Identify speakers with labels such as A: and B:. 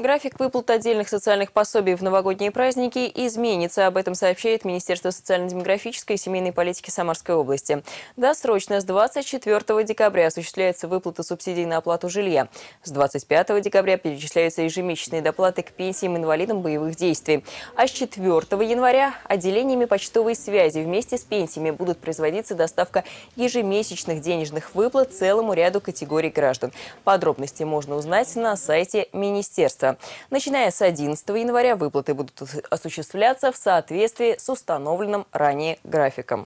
A: График выплат отдельных социальных пособий в новогодние праздники изменится. Об этом сообщает Министерство социально-демографической и семейной политики Самарской области. Досрочно с 24 декабря осуществляется выплата субсидий на оплату жилья. С 25 декабря перечисляются ежемесячные доплаты к пенсиям инвалидам боевых действий. А с 4 января отделениями почтовой связи вместе с пенсиями будут производиться доставка ежемесячных денежных выплат целому ряду категорий граждан. Подробности можно узнать на сайте Министерства. Начиная с 11 января выплаты будут осуществляться в соответствии с установленным ранее графиком.